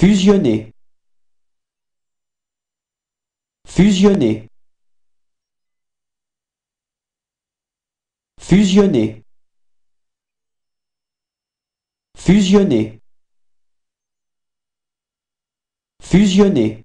fusionner fusionner fusionner fusionner fusionner